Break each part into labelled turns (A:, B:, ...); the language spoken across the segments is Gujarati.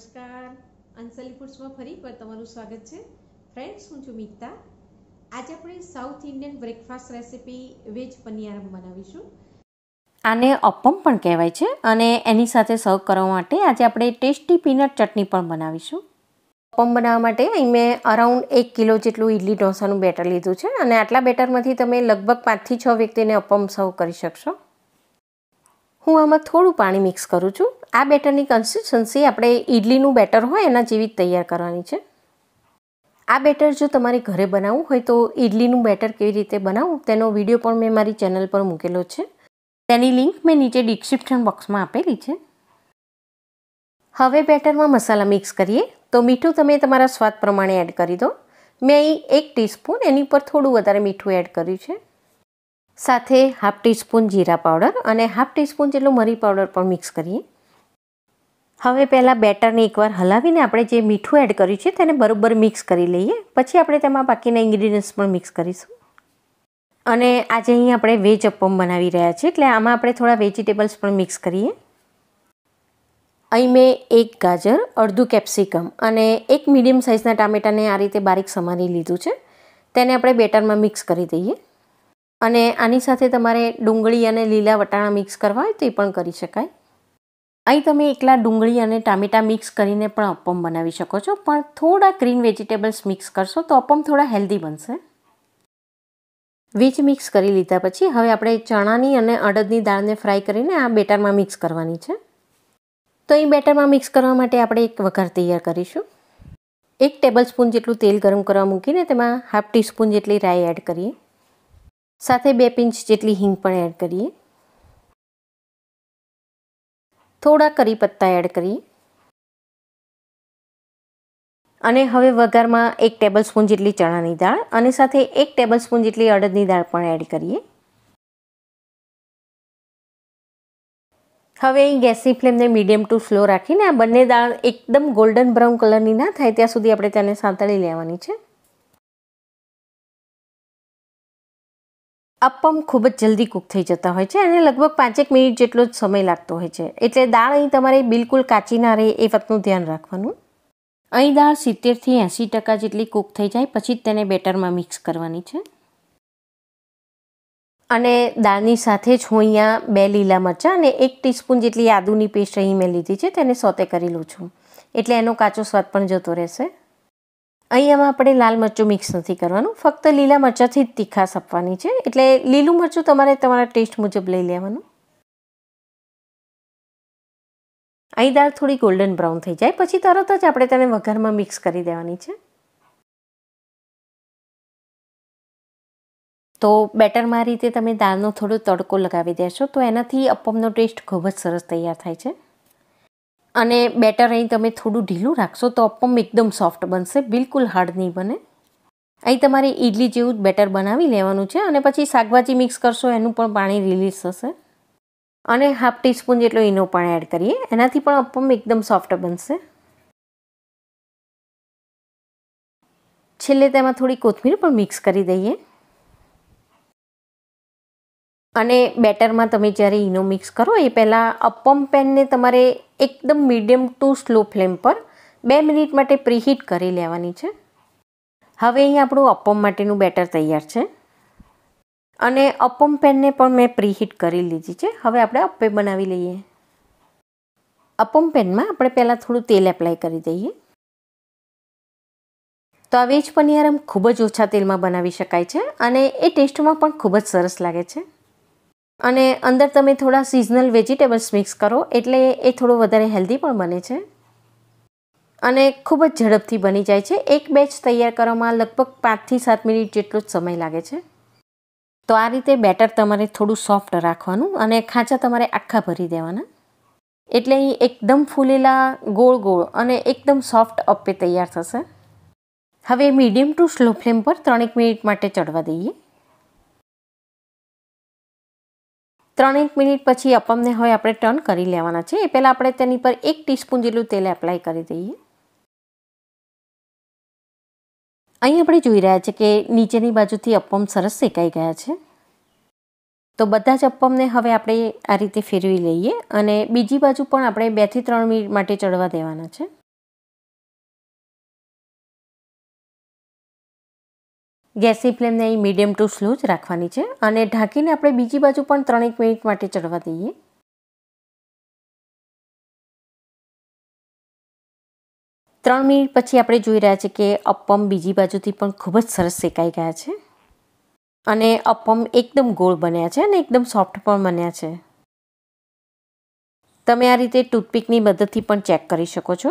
A: નમસ્કાર અંસલી ફૂડ્સમાં ફરી પર તમારું સ્વાગત છે ફ્રેન્ડ્સ હું છું મિતા આજે આપણે south Indian breakfast recipe veg paneer બનાવીશું આને અપમ પણ કહેવાય છે અને એની સાથે સર્વ કરવા માટે આજે આપણે ટેસ્ટી પીનટ ચટણી પણ બનાવીશું અપમ બનાવવા માટે અહીં મેં અરાઉન્ડ એક કિલો જેટલું ઇડલી ઢોસાનું બેટર લીધું છે અને આટલા બેટરમાંથી તમે લગભગ પાંચથી છ વ્યક્તિને અપમ સર્વ કરી શકશો હું આમાં થોડું પાણી મિક્સ કરું છું આ બેટરની કન્સિસ્ટન્સી આપણે ઇડલીનું બેટર હોય એના જેવી જ તૈયાર કરવાની છે આ બેટર જો તમારે ઘરે બનાવવું હોય તો ઇડલીનું બેટર કેવી રીતે બનાવવું તેનો વિડીયો પણ મેં મારી ચેનલ પર મૂકેલો છે તેની લિંક મેં નીચે ડિસ્ક્રિપ્શન બોક્સમાં આપેલી છે હવે બેટરમાં મસાલા મિક્સ કરીએ તો મીઠું તમે તમારા સ્વાદ પ્રમાણે એડ કરી દો મેં અહીં એક ટીસ્પૂન એની ઉપર થોડું વધારે મીઠું એડ કર્યું છે સાથે હાફ ટીસ્પૂન જીરા પાવડર અને હાફ ટીસ્પૂન જેટલું મરી પાવડર પણ મિક્સ કરીએ હવે પહેલાં બેટરને એકવાર હલાવીને આપણે જે મીઠું એડ કર્યું છે તેને બરાબર મિક્સ કરી લઈએ પછી આપણે તેમાં બાકીના ઇન્ગ્રીડિયન્ટ્સ પણ મિક્સ કરીશું અને આજે અહીં આપણે વેજ અપમ બનાવી રહ્યા છીએ એટલે આમાં આપણે થોડા વેજીટેબલ્સ પણ મિક્સ કરીએ અહીં મેં એક ગાજર અડધું કેપ્સિકમ અને એક મીડિયમ સાઇઝના ટામેટાને આ રીતે બારીક સમારી લીધું છે તેને આપણે બેટરમાં મિક્સ કરી દઈએ અને આની સાથે તમારે ડુંગળી અને લીલા વટાણા મિક્સ કરવા હોય તો એ પણ કરી શકાય અહીં તમે એકલા ડુંગળી અને ટામેટાં મિક્સ કરીને પણ અપમ બનાવી શકો છો પણ થોડા ગ્રીન વેજીટેબલ્સ મિક્સ કરશો તો અપમ થોડા હેલ્ધી બનશે વીજ મિક્સ કરી લીધા પછી હવે આપણે ચણાની અને અડદની દાળને ફ્રાય કરીને આ બેટરમાં મિક્સ કરવાની છે તો એ બેટરમાં મિક્સ કરવા માટે આપણે એક વઘાર તૈયાર કરીશું એક ટેબલ સ્પૂન જેટલું તેલ ગરમ કરવા મૂકીને તેમાં હાફ ટીસ્પૂન જેટલી રાઈ એડ કરીએ સાથે બે પિંચ જેટલી હિંગ પણ એડ કરીએ થોડા કરી પત્તા એડ કરીએ અને હવે વઘારમાં એક ટેબલ સ્પૂન જેટલી ચણાની દાળ અને સાથે એક ટેબલ સ્પૂન જેટલી અડદની દાળ પણ એડ કરીએ હવે અહીં ગેસની ફ્લેમને મીડિયમ ટુ ફ્લો રાખીને આ બંને દાળ એકદમ ગોલ્ડન બ્રાઉન કલરની ના થાય ત્યાં સુધી આપણે તેને સાંતળી લેવાની છે અપમ ખૂબ જ જલ્દી કૂક થઈ જતા હોય છે અને લગભગ પાંચેક મિનિટ જેટલો જ સમય લાગતો હોય છે એટલે દાળ અહીં તમારે બિલકુલ કાચી ના રહે એ વાતનું ધ્યાન રાખવાનું અહીં દાળ સિત્તેરથી એંસી ટકા જેટલી કૂક થઈ જાય પછી જ તેને બેટરમાં મિક્સ કરવાની છે અને દાળની સાથે જ હું અહીંયા બે લીલા મરચાં અને એક ટીસ્પૂન જેટલી આદુની પેસ્ટ અહીં મેં લીધી છે તેને સોતે કરી લઉં છું એટલે એનો કાચો સ્વાદ પણ જતો રહેશે અહીંયામાં આપણે લાલ મરચું મિક્સ નથી કરવાનું ફક્ત લીલા મરચાંથી જ તીખાશ આપવાની છે એટલે લીલું મરચું તમારે તમારા ટેસ્ટ મુજબ લઈ લેવાનું અહીં દાળ થોડી ગોલ્ડન બ્રાઉન થઈ જાય પછી તરત જ આપણે તેને વઘારમાં મિક્સ કરી દેવાની છે તો બેટરમાં રીતે તમે દાળનો થોડો તડકો લગાવી દેશો તો એનાથી અપમનો ટેસ્ટ ખૂબ જ સરસ તૈયાર થાય છે અને બેટર અહીં તમે થોડું ઢીલું રાખશો તો અપમ એકદમ સોફ્ટ બનશે બિલકુલ હાર્ડ નહીં બને અહીં તમારે ઇડલી જેવું જ બેટર બનાવી લેવાનું છે અને પછી શાકભાજી મિક્સ કરશો એનું પણ પાણી રિલીઝ થશે અને હાફ ટીસ્પૂન જેટલો ઈનો પણ એડ કરીએ એનાથી પણ અપમ એકદમ સોફ્ટ બનશે છેલ્લે તેમાં થોડી કોથમીર પણ મિક્સ કરી દઈએ અને બેટરમાં તમે જ્યારે ઇનો મિક્સ કરો એ પહેલાં અપમ પેનને તમારે એકદમ મીડિયમ ટુ સ્લો ફ્લેમ પર બે મિનિટ માટે પ્રીહીટ કરી લેવાની છે હવે અહીં આપણું અપમ માટેનું બેટર તૈયાર છે અને અપમ પેનને પણ મેં પ્રીહીટ કરી લીધી છે હવે આપણે અપ્પે બનાવી લઈએ અપમ પેનમાં આપણે પહેલાં થોડું તેલ એપ્લાય કરી દઈએ તો આ વેજ આમ ખૂબ જ ઓછા તેલમાં બનાવી શકાય છે અને એ ટેસ્ટમાં પણ ખૂબ જ સરસ લાગે છે અને અંદર તમે થોડા સિઝનલ વેજીટેબલ્સ મિક્સ કરો એટલે એ થોડું વધારે હેલ્ધી પણ બને છે અને ખૂબ જ ઝડપથી બની જાય છે એક બેચ તૈયાર કરવામાં લગભગ પાંચથી સાત મિનિટ જેટલો જ સમય લાગે છે તો આ રીતે બેટર તમારે થોડું સોફ્ટ રાખવાનું અને ખાંચા તમારે આખા ભરી દેવાના એટલે અહીં એકદમ ફૂલેલા ગોળ ગોળ અને એકદમ સોફ્ટ અપ્પે તૈયાર થશે હવે મીડિયમ ટુ સ્લો ફ્લેમ પર ત્રણેક મિનિટ માટે ચડવા દઈએ ત્રણેક મિનિટ પછી અપમને હવે આપણે ટર્ન કરી લેવાના છે એ પહેલાં આપણે તેની પર એક ટીસ્પૂન જેટલું તેલ એપ્લાય કરી દઈએ અહીં આપણે જોઈ રહ્યા છે કે નીચેની બાજુથી અપમ સરસ શેકાઈ ગયા છે તો બધા જ અપમને હવે આપણે આ રીતે ફેરવી લઈએ અને બીજી બાજુ પણ આપણે બેથી ત્રણ મિનિટ માટે ચડવા દેવાના છે ગેસની ફ્લેમને અહીં મીડિયમ ટુ સ્લો જ રાખવાની છે અને ઢાંકીને આપણે બીજી બાજુ પણ ત્રણેક મિનિટ માટે ચડવા દઈએ ત્રણ મિનિટ પછી આપણે જોઈ રહ્યા છીએ કે અપમ બીજી બાજુથી પણ ખૂબ જ સરસ શેકાઈ ગયા છે અને અપમ એકદમ ગોળ બન્યા છે અને એકદમ સોફ્ટ પણ બન્યા છે તમે આ રીતે ટૂથપીકની મદદથી પણ ચેક કરી શકો છો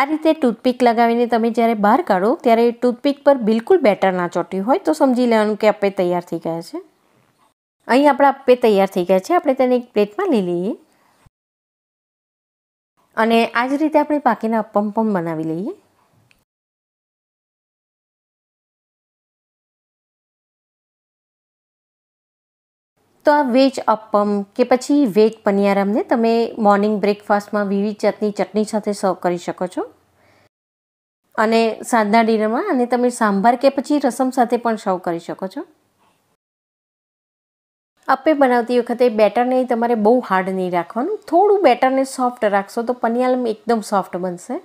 A: આ રીતે ટૂથપીક લગાવીને તમે જ્યારે બહાર કાઢો ત્યારે ટૂથપીક પર બિલકુલ બેટર ના ચોટ્યું હોય તો સમજી લેવાનું કે અપ્પે તૈયાર થઈ ગયા છે અહીં આપણા અપ્પે તૈયાર થઈ ગયા છે આપણે તેને એક પ્લેટમાં લઈ લઈએ અને આ જ રીતે આપણે પાકીના અપમ પણ બનાવી લઈએ તો આ વેજ અપમ કે પછી વેજ પનિયારામને તમે મોર્નિંગ બ્રેકફાસ્ટમાં વિવિધ જાતની ચટણી સાથે સર્વ કરી શકો છો અને સાંજના ડિનરમાં અને તમે સાંભાર કે પછી રસમ સાથે પણ સર્વ કરી શકો છો અપ્પે બનાવતી વખતે બેટરને તમારે બહુ હાર્ડ નહીં રાખવાનું થોડું બેટરને સોફ્ટ રાખશો તો પનિયાલમ એકદમ સોફ્ટ બનશે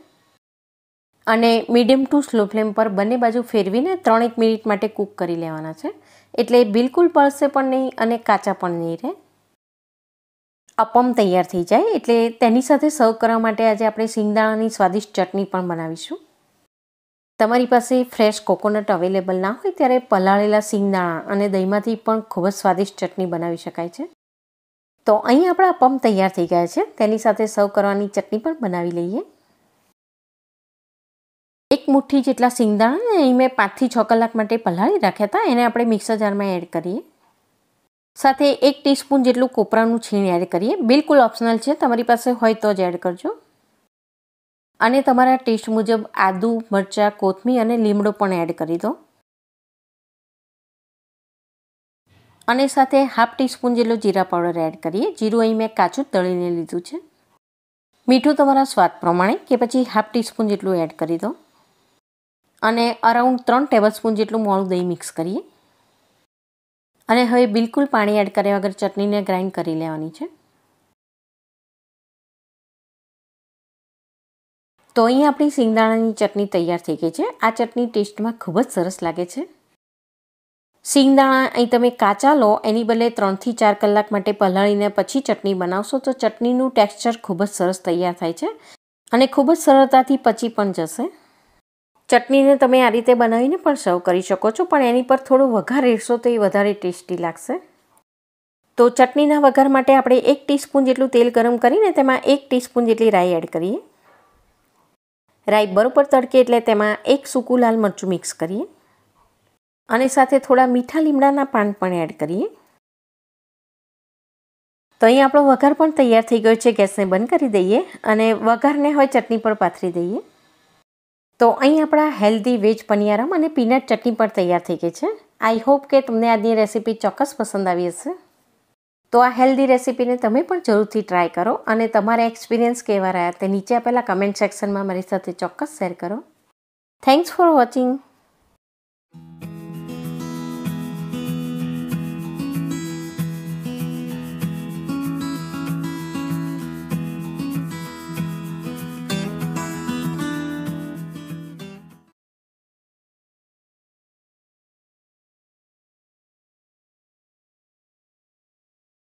A: અને મીડિયમ ટુ સ્લો ફ્લેમ પર બંને બાજુ ફેરવીને ત્રણેક મિનિટ માટે કૂક કરી લેવાના છે એટલે બિલકુલ બળશે પણ નહીં અને કાચા પણ નહીં રહે અપમ તૈયાર થઈ જાય એટલે તેની સાથે સર્વ કરવા માટે આજે આપણે સિંગદાણાની સ્વાદિષ્ટ ચટણી પણ બનાવીશું તમારી પાસે ફ્રેશ કોકોનટ અવેલેબલ ના હોય ત્યારે પલાળેલા સિંગદાણા અને દહીંમાંથી પણ ખૂબ જ સ્વાદિષ્ટ ચટણી બનાવી શકાય છે તો અહીં આપણા અપમ તૈયાર થઈ ગયા છે તેની સાથે સર્વ કરવાની ચટણી પણ બનાવી લઈએ એક મુઠ્ઠી જેટલા સિંગદાણા ને એ મેં પાંચથી છ કલાક માટે પલાળી રાખ્યા હતા એને આપણે મિક્સર જારમાં એડ કરીએ સાથે એક ટીસ્પૂન જેટલું કોપરાનું છીણ એડ કરીએ બિલકુલ ઓપ્શનલ છે તમારી પાસે હોય તો જ એડ કરજો અને તમારા ટેસ્ટ મુજબ આદુ મરચાં કોથમીર અને લીમડો પણ એડ કરી દો અને સાથે હાફ ટીસ્પૂન જેટલો જીરા પાવડર એડ કરીએ જીરું અહીં મેં કાચું તળીને લીધું છે મીઠું તમારા સ્વાદ પ્રમાણે કે પછી હાફ ટીસ્પૂન જેટલું એડ કરી દો અને અરાઉન્ડ ત્રણ ટેબલસ્પૂન જેટલું મોળું દહીં મિક્સ કરીએ અને હવે બિલકુલ પાણી એડ કર્યા વગર ચટણીને ગ્રાઇન્ડ કરી લેવાની છે તો અહીં આપણી સિંગદાણાની ચટણી તૈયાર થઈ ગઈ છે આ ચટણી ટેસ્ટમાં ખૂબ જ સરસ લાગે છે સિંગદાણા અહીં તમે કાચા લો એની બદલે ત્રણથી ચાર કલાક માટે પલાળીને પછી ચટણી બનાવશો તો ચટણીનું ટેક્સચર ખૂબ જ સરસ તૈયાર થાય છે અને ખૂબ જ સરળતાથી પચી પણ જશે ચટણીને તમે આ રીતે બનાવીને પણ સર્વ કરી શકો છો પણ એની પર થોડો વઘાર રહેશો તો એ વધારે ટેસ્ટી લાગશે તો ચટણીના વઘાર માટે આપણે એક ટીસ્પૂન જેટલું તેલ ગરમ કરીને તેમાં એક ટીસ્પૂન જેટલી રાઈ એડ કરીએ રાઈ બરોબર તડકે એટલે તેમાં એક સૂકું લાલ મરચું મિક્સ કરીએ અને સાથે થોડા મીઠા લીમડાના પાન પણ એડ કરીએ તો અહીં આપણો વઘાર પણ તૈયાર થઈ ગયો છે ગેસને બંધ કરી દઈએ અને વઘારને હોય ચટણી પર પાથરી દઈએ તો અહીં આપણા હેલ્ધી વેજ પનીયારમ અને પીનટ ચટણી પણ તૈયાર થઈ ગઈ છે આઈ હોપ કે તમને આજની રેસીપી ચોક્કસ પસંદ આવી હશે તો આ હેલ્ધી રેસીપીને તમે પણ જરૂરથી ટ્રાય કરો અને તમારા એક્સપિરિયન્સ કેવા રહ્યા તે નીચે આપેલા કમેન્ટ સેક્શનમાં મારી સાથે ચોક્કસ શેર કરો થેન્ક્સ ફોર વોચિંગ